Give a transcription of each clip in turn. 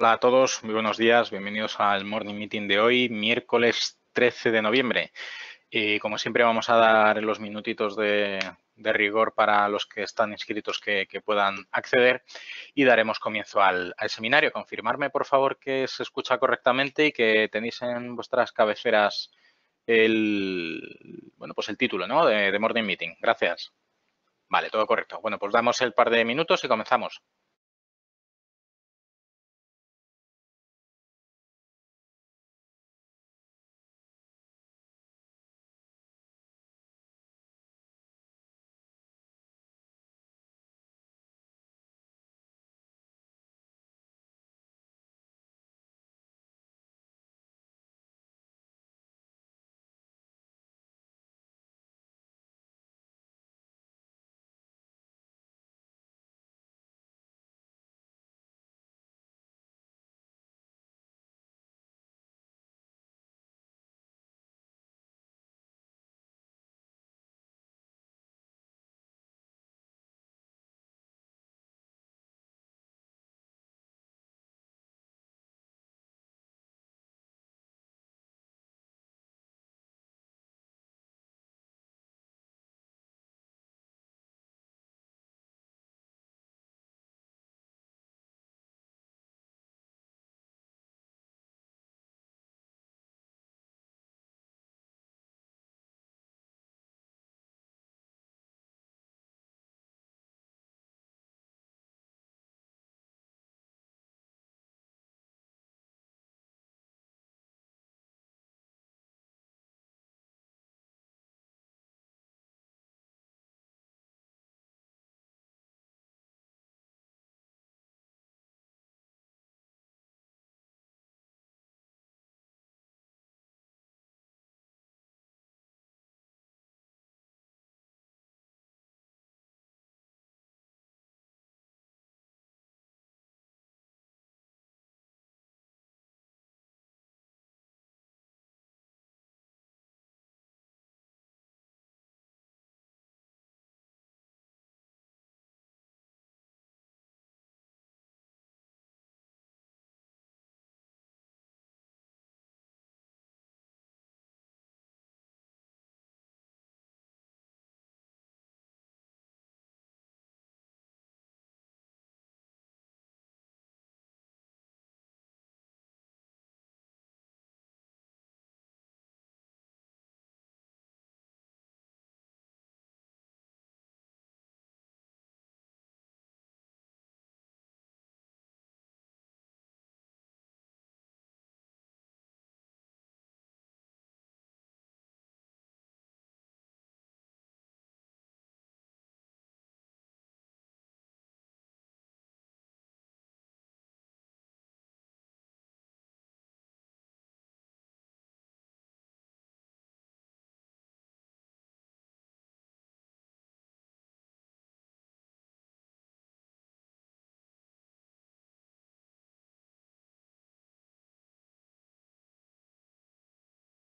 Hola a todos, muy buenos días, bienvenidos al Morning Meeting de hoy, miércoles 13 de noviembre. Y como siempre vamos a dar los minutitos de, rigor para los que están inscritos que, puedan acceder y daremos comienzo al, seminario. Confirmarme, por favor, que se escucha correctamente y que tenéis en vuestras cabeceras el, bueno, pues el título de Morning Meeting. Gracias. Vale, todo correcto. Bueno, pues damos el par de minutos y comenzamos.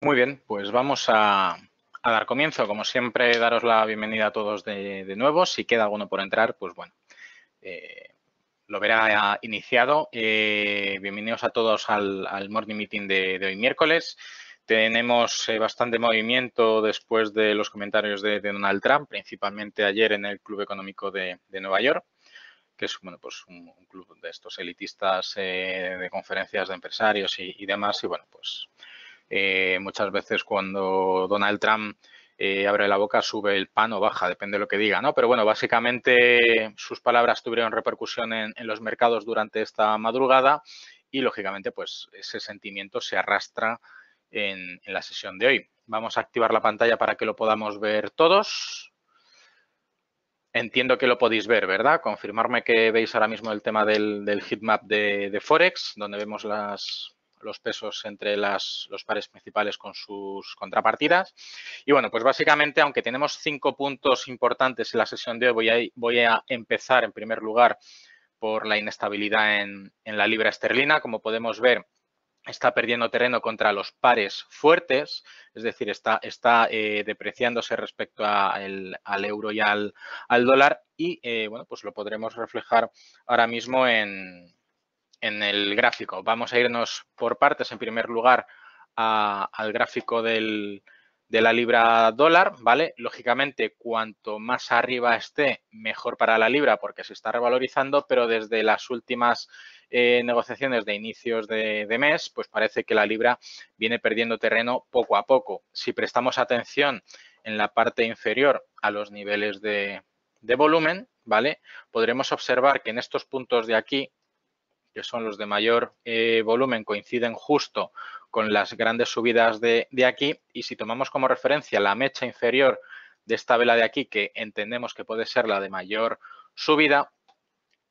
Muy bien, pues vamos a, dar comienzo. Como siempre, daros la bienvenida a todos de, nuevo. Si queda alguno por entrar, pues bueno, eh, lo verá iniciado. Eh, bienvenidos a todos al, Morning Meeting de, hoy miércoles. Tenemos eh, bastante movimiento después de los comentarios de, Donald Trump, principalmente ayer en el Club Económico de, Nueva York que es bueno, pues un, club de estos elitistas de conferencias de empresarios y, y demás. Y bueno, pues eh, muchas veces cuando Donald Trump eh, abre la boca, sube el pan o baja, depende de lo que diga, ¿no? Pero bueno, básicamente sus palabras tuvieron repercusión en, los mercados durante esta madrugada y lógicamente pues ese sentimiento se arrastra en, la sesión de hoy. Vamos a activar la pantalla para que lo podamos ver todos. Entiendo que lo podéis ver, ¿verdad? Confirmarme que veis ahora mismo el tema del, del heatmap de Forex, donde vemos las, los pesos entre los pares principales con sus contrapartidas. Y bueno, pues básicamente, aunque tenemos cinco puntos importantes en la sesión de hoy, voy a, empezar en primer lugar por la inestabilidad en, la libra esterlina. Como podemos ver, está perdiendo terreno contra los pares fuertes, es decir, está, está eh, depreciándose respecto al euro y al, al dólar y, eh, bueno, pues lo podremos reflejar ahora mismo en, en el gráfico. Vamos a irnos por partes, en primer lugar, al gráfico de la libra dólar, ¿vale? Lógicamente, cuanto más arriba esté, mejor para la libra porque se está revalorizando, pero desde las últimas eh, negociaciones de inicios de, mes, pues parece que la libra viene perdiendo terreno poco a poco. Si prestamos atención en la parte inferior a los niveles de, de volumen, ¿vale? Podremos observar que en estos puntos de aquí que son los de mayor eh, volumen, coinciden justo con las grandes subidas de, aquí y si tomamos como referencia la mecha inferior de esta vela de aquí, que entendemos que puede ser la de mayor subida,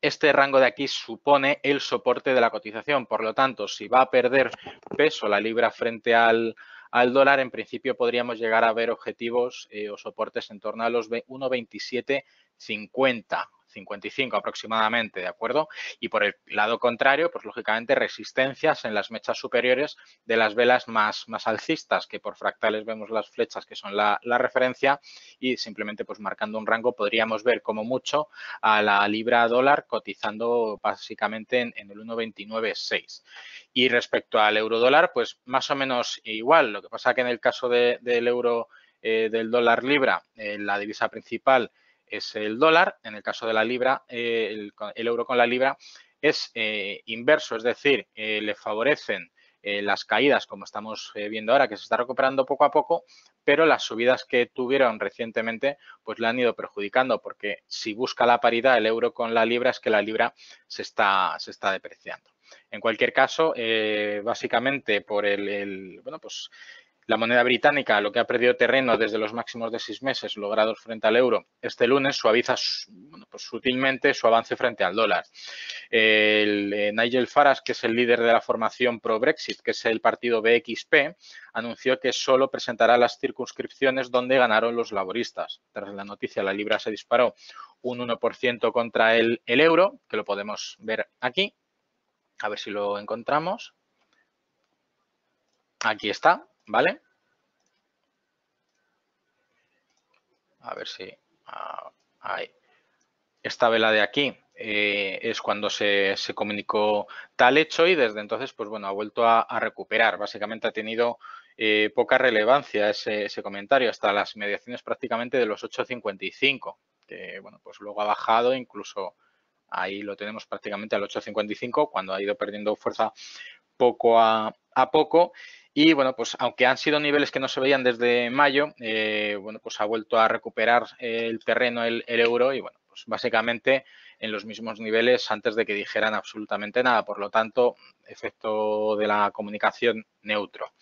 este rango de aquí supone el soporte de la cotización. Por lo tanto, si va a perder peso la libra frente al, dólar, en principio podríamos llegar a ver objetivos eh, o soportes en torno a los 1,2750. 55 aproximadamente, ¿de acuerdo? Y por el lado contrario, pues lógicamente resistencias en las mechas superiores de las velas más, más alcistas, que por fractales vemos las flechas que son la, referencia y simplemente pues marcando un rango podríamos ver como mucho a la libra dólar cotizando básicamente en, el 1,296. Y respecto al euro dólar, pues más o menos igual, lo que pasa que en el caso del euro eh, del dólar libra, eh, la divisa principal es el dólar, en el caso de la libra, eh, el, euro con la libra es eh, inverso, es decir, eh, le favorecen las caídas, como estamos viendo ahora, que se está recuperando poco a poco, pero las subidas que tuvieron recientemente, pues le han ido perjudicando, porque si busca la paridad el euro con la libra, es que la libra se está, se está depreciando. En cualquier caso, básicamente por el, el, bueno, pues la moneda británica, lo que ha perdido terreno desde los máximos de seis meses logrados frente al euro este lunes, suaviza pues sutilmente su avance frente al dólar. Eh, Nigel Farage, que es el líder de la formación pro-Brexit, que es el partido BXP, anunció que solo presentará las circunscripciones donde ganaron los laboristas. Tras la noticia, la libra se disparó un 1% contra el, el euro, que lo podemos ver aquí. A ver si lo encontramos. Aquí está, ¿Vale? A ver si... hay... Esta vela de aquí eh, es cuando se, comunicó tal hecho y desde entonces, pues bueno, ha vuelto a, recuperar. Básicamente ha tenido eh, poca relevancia ese, comentario, hasta las mediaciones prácticamente de los 8.55, que bueno, pues luego ha bajado, incluso ahí lo tenemos prácticamente al 8.55, cuando ha ido perdiendo fuerza poco a, a poco. Y bueno, pues aunque han sido niveles que no se veían desde mayo, eh, bueno, pues ha vuelto a recuperar eh, el terreno el, el euro y bueno, básicamente en los mismos niveles antes de que dijeran absolutamente nada. Por lo tanto, efecto de la comunicación neutro.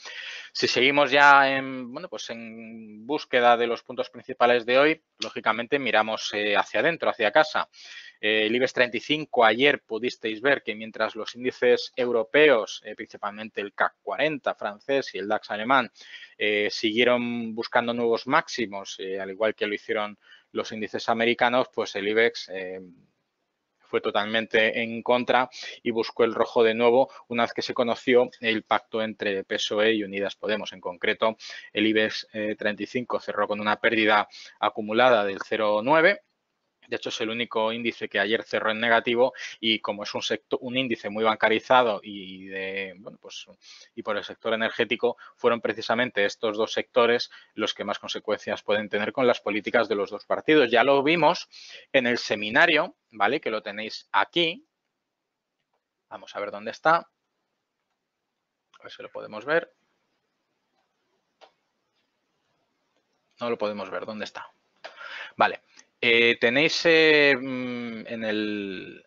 Si seguimos ya en, bueno, pues en búsqueda de los puntos principales de hoy, lógicamente miramos eh, hacia adentro, hacia casa. Eh, el IBEX 35 ayer pudisteis ver que mientras los índices europeos, eh, principalmente el CAC 40 francés y el DAX alemán, siguieron buscando nuevos máximos, al igual que lo hicieron los índices americanos, pues el IBEX eh, fue totalmente en contra y buscó el rojo de nuevo una vez que se conoció el pacto entre PSOE y Unidas Podemos. En concreto, el IBEX 35 eh, cerró con una pérdida acumulada del 0,9 de hecho, es el único índice que ayer cerró en negativo y como es un un índice muy bancarizado y de bueno, pues y por el sector energético, fueron precisamente estos dos sectores los que más consecuencias pueden tener con las políticas de los dos partidos. Ya lo vimos en el seminario, ¿vale? Que lo tenéis aquí. Vamos a ver dónde está. A ver si lo podemos ver. No lo podemos ver, ¿dónde está? Vale. Eh, tenéis eh, mm, en, en,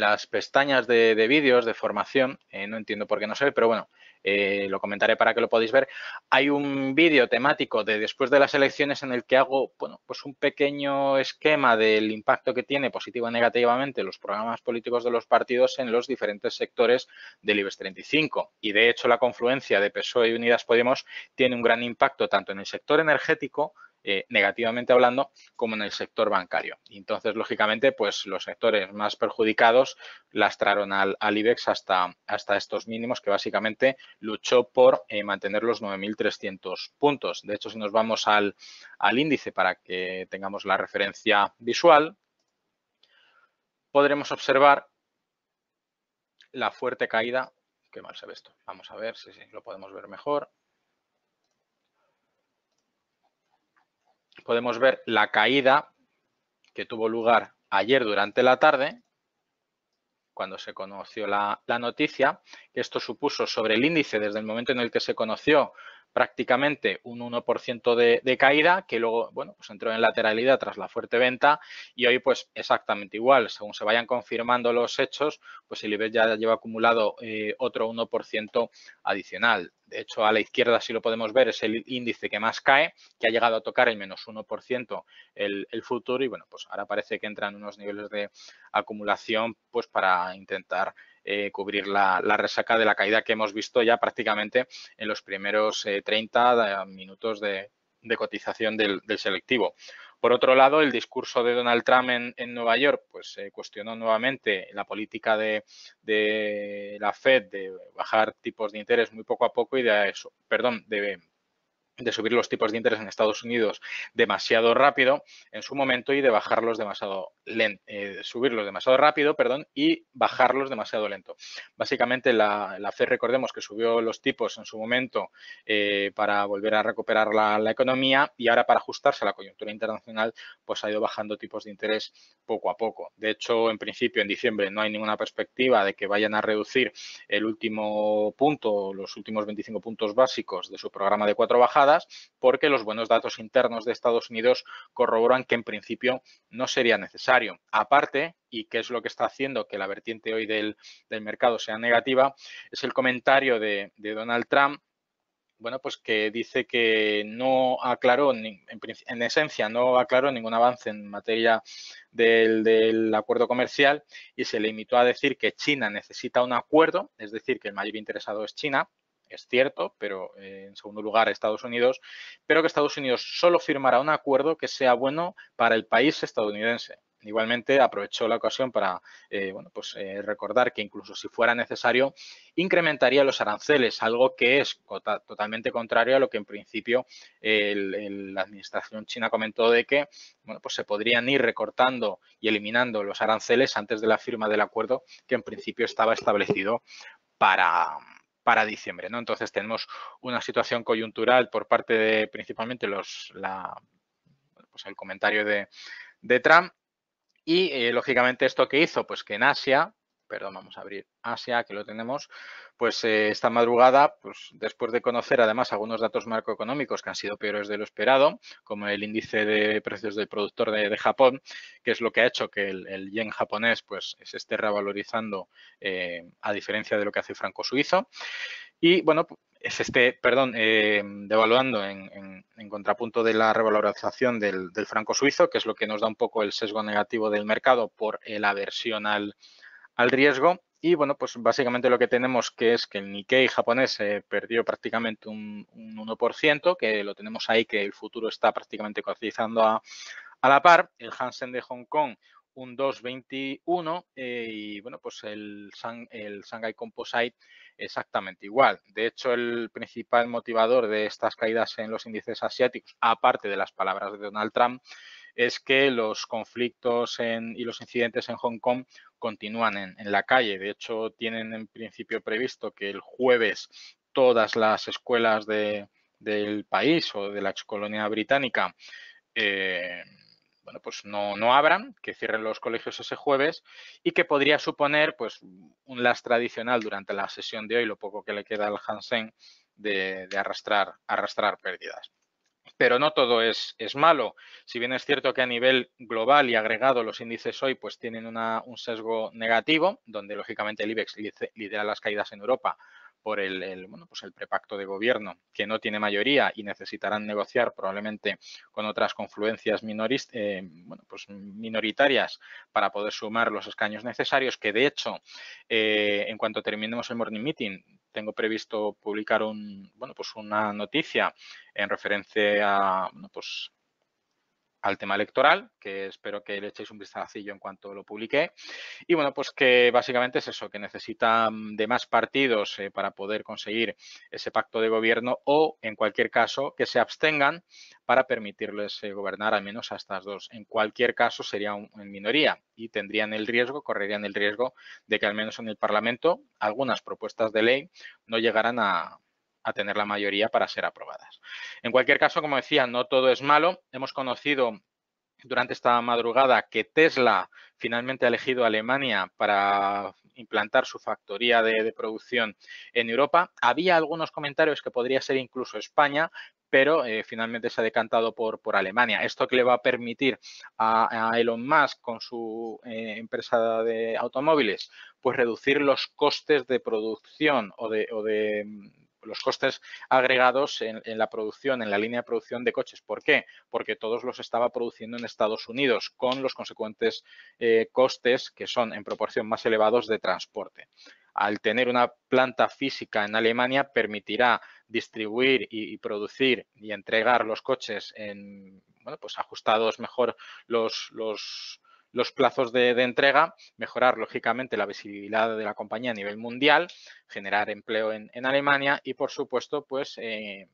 las pestañas de, vídeos de formación, eh, no entiendo por qué no se ve, pero bueno, lo comentaré para que lo podáis ver. Hay un vídeo temático de después de las elecciones en el que hago bueno, pues un pequeño esquema del impacto que tiene positivo o negativamente los programas políticos de los partidos en los diferentes sectores del IBEX 35. Y de hecho la confluencia de PSOE y Unidas Podemos tiene un gran impacto tanto en el sector energético eh, negativamente hablando, como en el sector bancario. Entonces, lógicamente, pues los sectores más perjudicados lastraron al, IBEX hasta, hasta estos mínimos que básicamente luchó por eh, mantener los 9.300 puntos. De hecho, si nos vamos al, índice para que tengamos la referencia visual, podremos observar la fuerte caída. Qué mal se ve esto. Vamos a ver si lo podemos ver mejor. podemos ver la caída que tuvo lugar ayer durante la tarde, cuando se conoció la, noticia, que esto supuso sobre el índice desde el momento en el que se conoció prácticamente un 1% de, caída que luego, bueno, pues entró en lateralidad tras la fuerte venta y hoy pues exactamente igual, según se vayan confirmando los hechos, pues el nivel ya lleva acumulado eh, otro 1% adicional. De hecho, a la izquierda, si lo podemos ver, es el índice que más cae, que ha llegado a tocar el menos 1% el, el futuro y bueno, pues ahora parece que entran unos niveles de acumulación pues para intentar eh, cubrir la, resaca de la caída que hemos visto ya prácticamente en los primeros 30 eh, eh, minutos de, cotización del, selectivo. Por otro lado, el discurso de Donald Trump en, Nueva York pues, cuestionó nuevamente la política de, de, la Fed de bajar tipos de interés muy poco a poco y de eso, perdón, de de subir los tipos de interés en Estados Unidos demasiado rápido en su momento y de bajarlos demasiado lento, eh, subirlos demasiado rápido, perdón, y bajarlos demasiado lento. Básicamente la, la FED, recordemos que subió los tipos en su momento eh, para volver a recuperar la, la, economía y ahora para ajustarse a la coyuntura internacional, pues ha ido bajando tipos de interés poco a poco. De hecho, en principio, en diciembre no hay ninguna perspectiva de que vayan a reducir el último punto, los últimos 25 puntos básicos de su programa de cuatro bajadas porque los buenos datos internos de Estados Unidos corroboran que en principio no sería necesario. Aparte, y qué es lo que está haciendo que la vertiente hoy del, mercado sea negativa, es el comentario de, Donald Trump bueno, pues que dice que no aclaró, en, esencia, no aclaró ningún avance en materia del, del, acuerdo comercial y se limitó a decir que China necesita un acuerdo, es decir, que el mayor interesado es China, es cierto, pero eh, en segundo lugar Estados Unidos, pero que Estados Unidos solo firmará un acuerdo que sea bueno para el país estadounidense. Igualmente aprovechó la ocasión para eh, bueno, pues, eh, recordar que incluso si fuera necesario incrementaría los aranceles, algo que es totalmente contrario a lo que en principio la administración china comentó de que bueno, pues se podrían ir recortando y eliminando los aranceles antes de la firma del acuerdo que en principio estaba establecido para, para diciembre. ¿no? Entonces tenemos una situación coyuntural por parte de principalmente los, la, pues, el comentario de, de Trump y eh, lógicamente esto que hizo, pues que en Asia perdón, vamos a abrir Asia, que lo tenemos, pues eh, esta madrugada, pues después de conocer además algunos datos macroeconómicos que han sido peores de lo esperado, como el índice de precios del productor de, Japón, que es lo que ha hecho que el, yen japonés pues se esté revalorizando eh, a diferencia de lo que hace el franco suizo. Y bueno, se esté, perdón, eh, devaluando en, contrapunto de la revalorización del, del franco suizo, que es lo que nos da un poco el sesgo negativo del mercado por la aversión al, al riesgo. Y bueno, pues básicamente lo que tenemos que es que el Nikkei japonés eh, perdió prácticamente un, 1%, que lo tenemos ahí, que el futuro está prácticamente cotizando a, la par. El Hansen de Hong Kong un 2,21 eh, y bueno, pues el, San, el Shanghai Composite exactamente igual. De hecho, el principal motivador de estas caídas en los índices asiáticos, aparte de las palabras de Donald Trump, es que los conflictos en, y los incidentes en Hong Kong continúan en, la calle. De hecho, tienen en principio previsto que el jueves todas las escuelas del país o de la excolonia británica eh, pues no, abran, que cierren los colegios ese jueves y que podría suponer pues un lastre tradicional durante la sesión de hoy, lo poco que le queda al Hansen de, arrastrar pérdidas pero no todo es, es, malo. Si bien es cierto que a nivel global y agregado los índices hoy pues tienen una, un sesgo negativo, donde lógicamente el IBEX lidera las caídas en Europa por el, el, bueno, pues el prepacto de gobierno que no tiene mayoría y necesitarán negociar probablemente con otras confluencias eh, pues minoritarias para poder sumar los escaños necesarios, que de hecho, eh, en cuanto terminemos el morning meeting, tengo previsto publicar un, bueno, pues una noticia en referencia a, pues al tema electoral, que espero que le echéis un vistazo en cuanto lo publique. Y bueno, pues que básicamente es eso, que necesitan de más partidos eh, para poder conseguir ese pacto de gobierno o, en cualquier caso, que se abstengan para permitirles eh, gobernar al menos a estas dos. En cualquier caso, sería en minoría y tendrían el riesgo, correrían el riesgo de que al menos en el Parlamento algunas propuestas de ley no llegaran a, a tener la mayoría para ser aprobadas. En cualquier caso, como decía, no todo es malo. Hemos conocido durante esta madrugada que Tesla finalmente ha elegido Alemania para implantar su factoría de, producción en Europa. Había algunos comentarios que podría ser incluso España, pero eh, finalmente se ha decantado por, por, Alemania. Esto que le va a permitir a, Elon Musk con su eh, empresa de automóviles, pues reducir los costes de producción o de los costes agregados en, la producción, en la línea de producción de coches. ¿Por qué? Porque todos los estaba produciendo en Estados Unidos con los consecuentes eh, costes que son en proporción más elevados de transporte al tener una planta física en Alemania permitirá distribuir y, producir y entregar los coches en, bueno, pues ajustados mejor los, los, los plazos de, entrega, mejorar lógicamente la visibilidad de la compañía a nivel mundial, generar empleo en, en Alemania y, por supuesto, pues eh,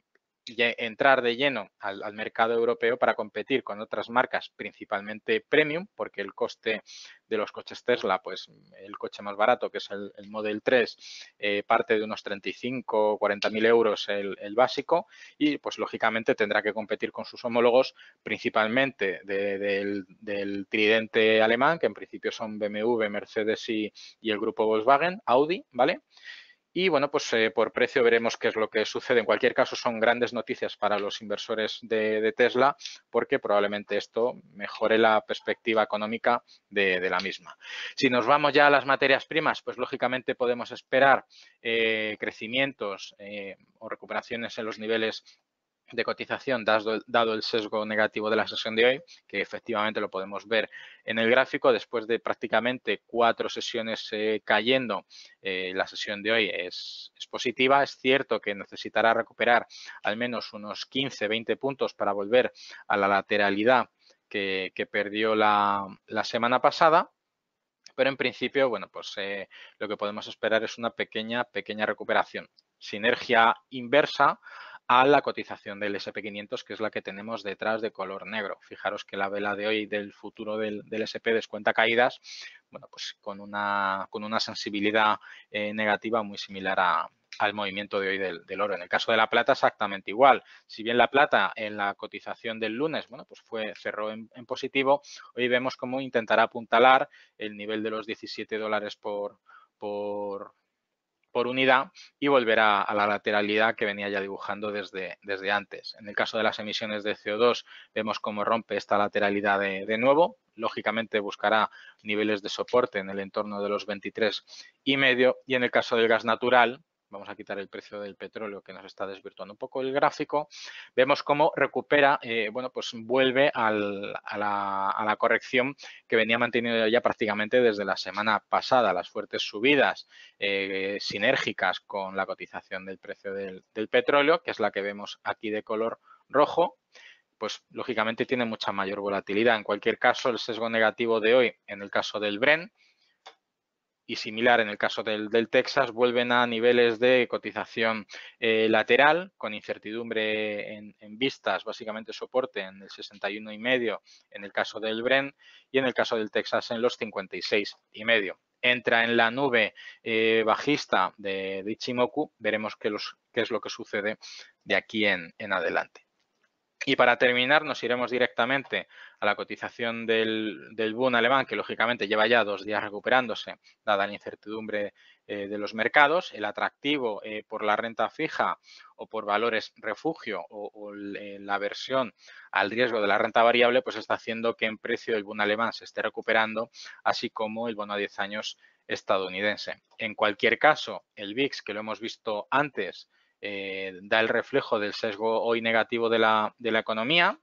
e, entrar de lleno al, mercado europeo para competir con otras marcas, principalmente premium, porque el coste de los coches Tesla, pues el coche más barato, que es el, Model 3, eh, parte de unos 35 o 40 mil euros el, básico y pues lógicamente tendrá que competir con sus homólogos, principalmente del, tridente alemán, que en principio son BMW, Mercedes y, y el grupo Volkswagen, Audi, ¿vale? Y bueno, pues eh, por precio veremos qué es lo que sucede. En cualquier caso, son grandes noticias para los inversores de, Tesla porque probablemente esto mejore la perspectiva económica de, la misma. Si nos vamos ya a las materias primas, pues lógicamente podemos esperar eh, crecimientos eh, o recuperaciones en los niveles de cotización dado, el sesgo negativo de la sesión de hoy, que efectivamente lo podemos ver en el gráfico, después de prácticamente cuatro sesiones eh, cayendo, eh, la sesión de hoy es, es, positiva. Es cierto que necesitará recuperar al menos unos 15, 20 puntos para volver a la lateralidad que, que perdió la, la semana pasada, pero en principio, bueno, pues eh, lo que podemos esperar es una pequeña, pequeña recuperación. Sinergia inversa a la cotización del SP500, que es la que tenemos detrás de color negro. Fijaros que la vela de hoy del futuro del, SP descuenta caídas, bueno, pues con una, con una sensibilidad eh, negativa muy similar al movimiento de hoy del, oro. En el caso de la plata, exactamente igual. Si bien la plata en la cotización del lunes, bueno, pues fue, cerró en, positivo, hoy vemos cómo intentará apuntalar el nivel de los 17 dólares por, por, por unidad y volverá a, la lateralidad que venía ya dibujando desde, desde antes. En el caso de las emisiones de CO2 vemos cómo rompe esta lateralidad de, de nuevo. Lógicamente buscará niveles de soporte en el entorno de los 23,5 y medio y en el caso del gas natural vamos a quitar el precio del petróleo que nos está desvirtuando un poco el gráfico, vemos cómo recupera, eh, bueno, pues vuelve a, la, corrección que venía manteniendo ya prácticamente desde la semana pasada, las fuertes subidas eh, sinérgicas con la cotización del precio del, del petróleo, que es la que vemos aquí de color rojo, pues lógicamente tiene mucha mayor volatilidad. En cualquier caso, el sesgo negativo de hoy, en el caso del Bren, y similar en el caso del, Texas, vuelven a niveles de cotización eh, lateral con incertidumbre en, vistas, básicamente soporte en el 61,5 en el caso del Bren y en el caso del Texas en los 56,5. Entra en la nube eh, bajista de, Ichimoku, veremos qué, los, qué es lo que sucede de aquí en adelante. Y para terminar, nos iremos directamente a la cotización del, del boom alemán, que lógicamente lleva ya dos días recuperándose, dada la incertidumbre eh, de los mercados. El atractivo eh, por la renta fija o por valores refugio o, eh, la aversión al riesgo de la renta variable, pues está haciendo que en precio el boom alemán se esté recuperando, así como el bono a 10 años estadounidense. En cualquier caso, el VIX, que lo hemos visto antes, eh, da el reflejo del sesgo hoy negativo de la, economía,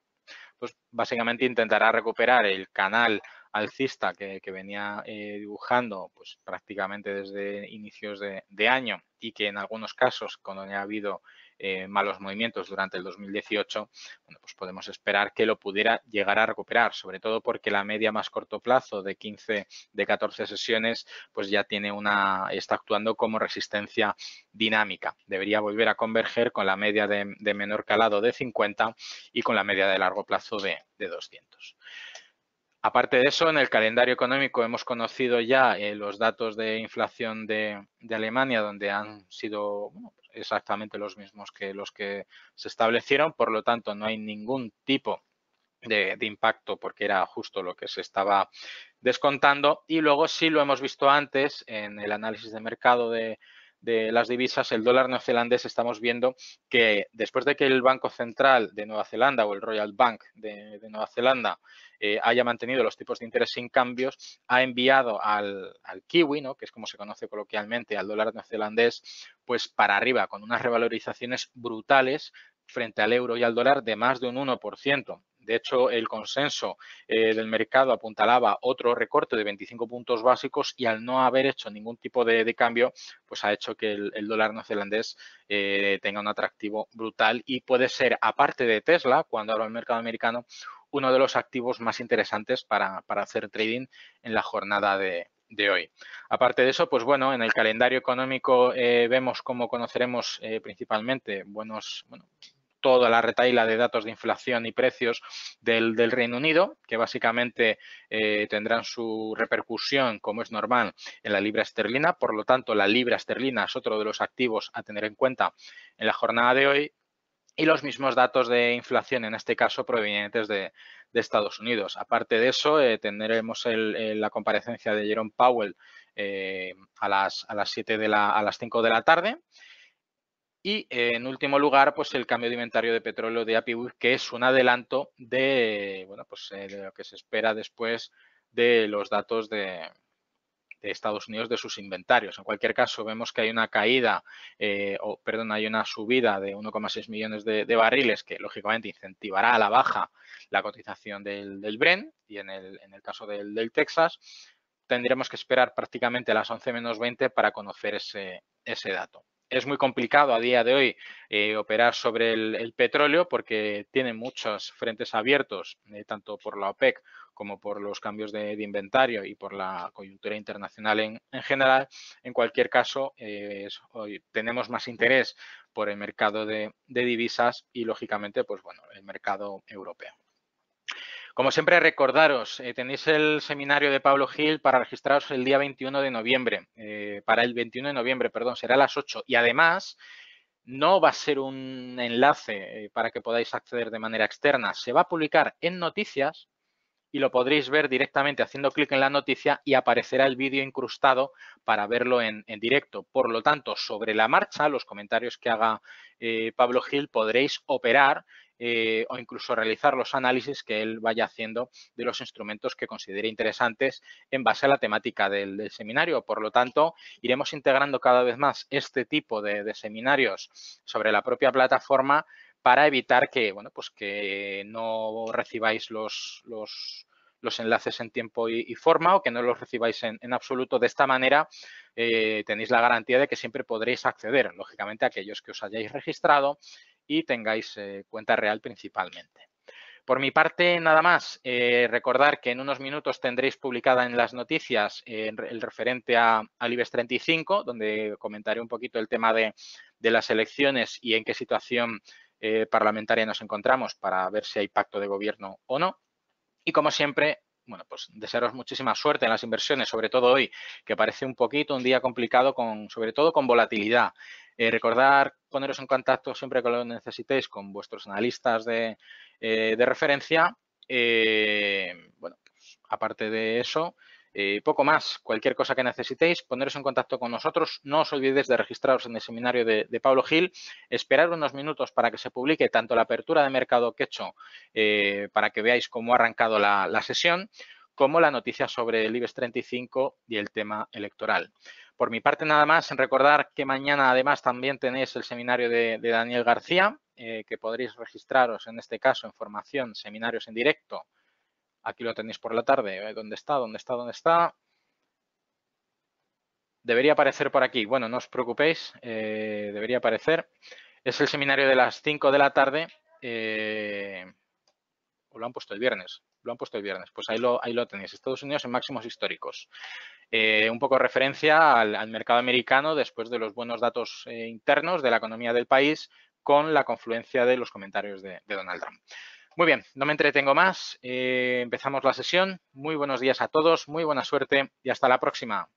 pues básicamente intentará recuperar el canal alcista que, venía eh, dibujando pues prácticamente desde inicios de, de, año y que en algunos casos cuando ha habido eh, malos movimientos durante el 2018, pues podemos esperar que lo pudiera llegar a recuperar, sobre todo porque la media más corto plazo de 15, de 14 sesiones, pues ya tiene una, está actuando como resistencia dinámica. Debería volver a converger con la media de, menor calado de 50 y con la media de largo plazo de 200. Aparte de eso, en el calendario económico hemos conocido ya eh, los datos de inflación de, Alemania, donde han sido exactamente los mismos que los que se establecieron, por lo tanto, no hay ningún tipo de, de, impacto porque era justo lo que se estaba descontando. Y luego sí lo hemos visto antes en el análisis de mercado de, de las divisas, el dólar neozelandés, estamos viendo que después de que el Banco Central de Nueva Zelanda o el Royal Bank de, Nueva Zelanda eh, haya mantenido los tipos de interés sin cambios, ha enviado al, al kiwi, ¿no? que es como se conoce coloquialmente al dólar neozelandés, pues para arriba, con unas revalorizaciones brutales frente al euro y al dólar de más de un 1%. De hecho, el consenso eh, del mercado apuntalaba otro recorte de 25 puntos básicos y al no haber hecho ningún tipo de, cambio, pues ha hecho que el, dólar neozelandés eh, tenga un atractivo brutal y puede ser, aparte de Tesla, cuando habla el mercado americano, uno de los activos más interesantes para, hacer trading en la jornada de, hoy. Aparte de eso, pues bueno, en el calendario económico eh, vemos cómo conoceremos principalmente buenos, bueno, toda la retaila de datos de inflación y precios del, Reino Unido, que básicamente eh, tendrán su repercusión, como es normal, en la libra esterlina. Por lo tanto, la libra esterlina es otro de los activos a tener en cuenta en la jornada de hoy y los mismos datos de inflación, en este caso provenientes de, Estados Unidos. Aparte de eso, eh, tendremos el, la comparecencia de Jerome Powell eh, a, las, a las de la, a las 5 de la tarde y en último lugar, pues el cambio de inventario de petróleo de API, que es un adelanto de, bueno, pues, eh, de lo que se espera después de los datos de, Estados Unidos de sus inventarios. En cualquier caso, vemos que hay una caída, eh, o perdón, hay una subida de 1,6 millones de, barriles que lógicamente incentivará a la baja la cotización del, del Bren y en el, caso del, del Texas tendremos que esperar prácticamente a las 11 menos 20 para conocer ese dato es muy complicado a día de hoy eh, operar sobre el, petróleo porque tiene muchos frentes abiertos, eh, tanto por la OPEC como por los cambios de, inventario y por la coyuntura internacional en, general. En cualquier caso, eh, hoy tenemos más interés por el mercado de, de divisas y, lógicamente, pues bueno, el mercado europeo. Como siempre, recordaros, eh, tenéis el seminario de Pablo Gil para registraros el día 21 de noviembre, eh, para el 21 de noviembre, perdón, será a las 8. Y además, no va a ser un enlace eh, para que podáis acceder de manera externa, se va a publicar en noticias y lo podréis ver directamente haciendo clic en la noticia y aparecerá el vídeo incrustado para verlo en, directo. Por lo tanto, sobre la marcha, los comentarios que haga Pablo Gil podréis operar eh, o incluso realizar los análisis que él vaya haciendo de los instrumentos que considere interesantes en base a la temática del, seminario. Por lo tanto, iremos integrando cada vez más este tipo de, seminarios sobre la propia plataforma para evitar que, bueno, pues que no recibáis los, enlaces en tiempo y, forma o que no los recibáis en, absoluto. De esta manera eh, tenéis la garantía de que siempre podréis acceder, lógicamente, a aquellos que os hayáis registrado y tengáis eh, cuenta real principalmente. Por mi parte, nada más. Eh, recordar que en unos minutos tendréis publicada en las noticias eh, el referente a, al IBES 35, donde comentaré un poquito el tema de, las elecciones y en qué situación parlamentaria nos encontramos para ver si hay pacto de gobierno o no. Y como siempre, bueno, pues desearos muchísima suerte en las inversiones, sobre todo hoy, que parece un poquito un día complicado, con, sobre todo con volatilidad. Eh, recordar poneros en contacto siempre que lo necesitéis con vuestros analistas de, eh, referencia. Eh, bueno, pues, aparte de eso, poco más. Cualquier cosa que necesitéis, poneros en contacto con nosotros. No os olvidéis de registraros en el seminario de, Pablo Gil. Esperar unos minutos para que se publique tanto la apertura de mercado que he hecho, para que veáis cómo ha arrancado la, la sesión, como la noticia sobre el IBEX 35 y el tema electoral. Por mi parte, nada más, en recordar que mañana además también tenéis el seminario de, Daniel García, eh, que podréis registraros en este caso en formación, seminarios en directo. Aquí lo tenéis por la tarde. Eh, ¿Dónde está? ¿Dónde está? ¿Dónde está? Debería aparecer por aquí. Bueno, no os preocupéis, eh, debería aparecer. Es el seminario de las 5 de la tarde. o lo han puesto el viernes. Lo han puesto el viernes. Pues ahí lo, ahí lo tenéis. Estados Unidos en máximos históricos. Eh, un poco referencia al, mercado americano después de los buenos datos eh, internos de la economía del país con la confluencia de los comentarios de, Donald Trump. Muy bien, no me entretengo más, eh, empezamos la sesión. Muy buenos días a todos, muy buena suerte y hasta la próxima.